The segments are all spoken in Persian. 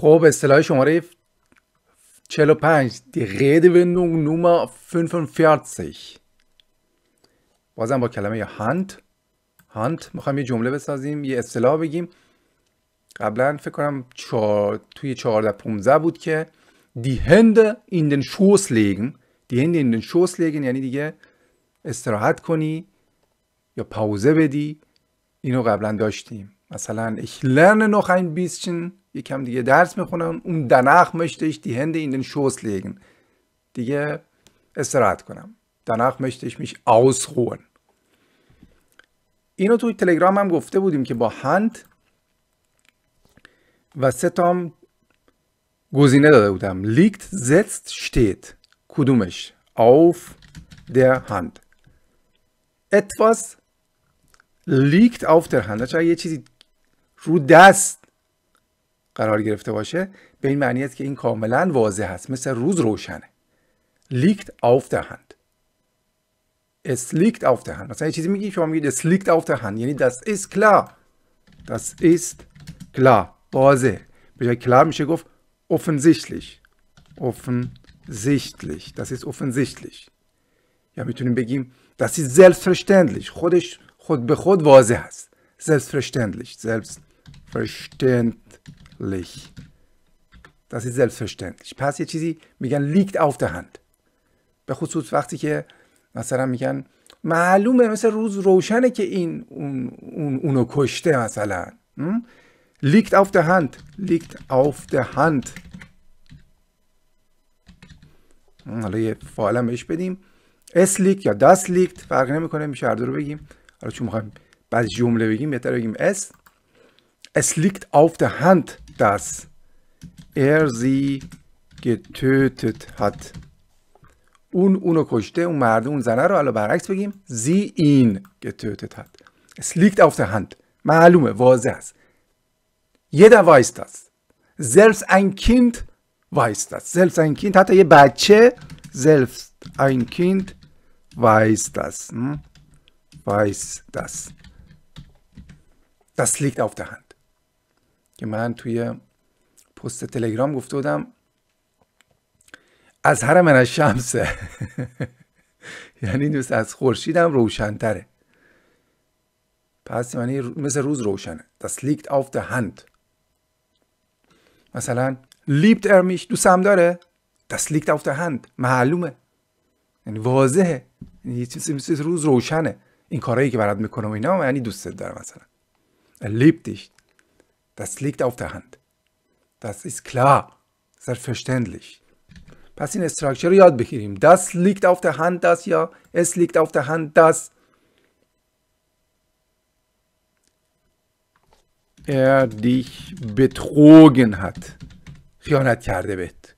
خب اصطلاح شماره 45 دی Redewendung Nummer 45 بازم با کلمه یا هانت هانت میخوام یه جمله بسازیم یه اصطلاح بگیم قبلا فکر کنم چار... توی 14 15 بود که دی هند این دن شوس لegen دی هند این دن شوس لegen یعنی دیگه استراحت کنی یا پاوزه بدی اینو قبلا داشتیم مثلا ich lerne noch ein bisschen یکم دیگه درس میخونم اون دنخ مشتش دی هند این دن den دیگه استراحت کنم دنخ مشتش میش mich خون اینو توی تلگرام هم گفته بودیم که با هند و سه تام گزینه داده بودم لیکت زتست شتید کدومش auf در هند اتواز liegt اوف در هند یه چیزی رو دست قرار گرفته باشه به این معنی است که این کاملا واضح است مثل روز روشنه لیکت auf اسلیکت Hand مثلا یه چیزی میگی شما میگید der Hand یعنی دست ایس کلا دست ایست کلا واضح به جای کلا میشه گفت offensichtlich offensichtlich das ist offensichtlich یا میتونیم بگیم das ist selbstverständlich خودش خود به خود واضح است selbstverständlich selbstverständlich Selbstverständlich. Das ist selbstverständlich. پس یه چیزی میگن لیکت auf der hand. به خصوص وقتی که مثلا میگن معلومه مثل روز روشنه که این اون اونو کشته مثلا liegt auf der hand liegt auf der hand حالا یه فعلا بهش بدیم اس لیکت یا دست لیکت فرق نمیکنه میشه هر رو بگیم حالا چون میخوایم بعد جمله بگیم بهتر بگیم اس Es liegt auf der Hand. dass er sie getötet hat. اون اونو کشته اون مرد اون زنه رو حالا برعکس بگیم زی این getötet hat es liegt auf der hand معلومه واضح است jeder weiß das selbst ein kind weiß das selbst ein kind حتی یه بچه selbst ein kind weiß das hm? weiß das das liegt auf der hand که من توی پست تلگرام گفته بودم از هر من از شمسه یعنی دوست از خورشیدم روشنتره پس یعنی مثل روز روشنه das liegt auf der Hand مثلا لیبت ارمیش هم داره das liegt auf der Hand معلومه یعنی واضحه یعنی چیزی مثل روز روشنه این کارهایی که برات میکنم اینا یعنی دوستت داره مثلا لیبتش Das liegt auf der Hand. Das ist klar, selbstverständlich. Passive Structure یاد Das liegt auf der Hand, das ja. Es liegt auf der Hand, dass Er dich betrogen hat. خیانت کرده بهت.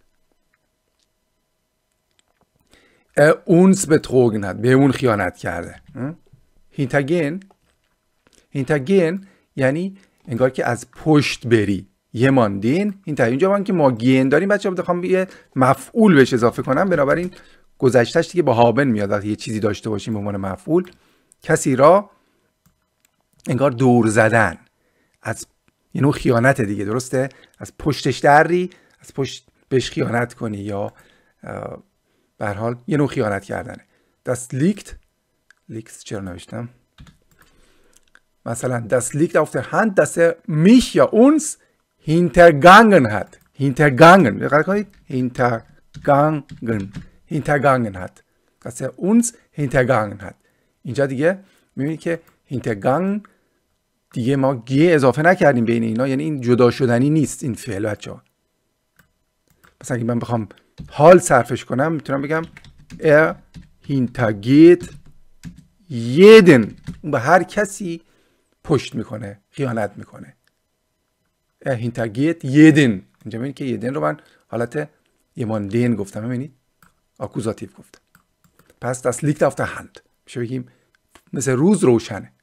Er uns betrogen hat. به اون خیانت کرده. Hintergehen. Hintergehen یعنی انگار که از پشت بری یه ماندین این تا اینجا که ما گین داریم بچه بخوام یه مفعول بهش اضافه کنم بنابراین گذشتهش دیگه با هابن میاد وقتی یه چیزی داشته باشیم به عنوان مفعول کسی را انگار دور زدن از یه نوع خیانت دیگه درسته از پشتش دری از پشت بهش خیانت کنی یا به حال یه نوع خیانت کردنه دست لیکت لیکت چرا نوشتم مثلا دس لیگت اوف در هند دسته میش یا اونس هینترگانگن هد هینترگانگن دقیق کنید هینترگانگن هینترگانگن هد دسته اونس هینترگانگن هد اینجا دیگه میبینید که هینترگانگ دیگه ما گیه اضافه نکردیم بین اینا یعنی این جدا شدنی نیست این فعل بچه مثلا اگه من بخوام حال صرفش کنم میتونم بگم ا هینترگیت یدن اون به هر کسی پشت میکنه خیانت میکنه هینتگیت یدین اینجا ببینید که یدن رو من حالت دین گفتم ببینید آکوزاتیو گفتم پس دست لیکت auf هند میشه بگیم مثل روز روشنه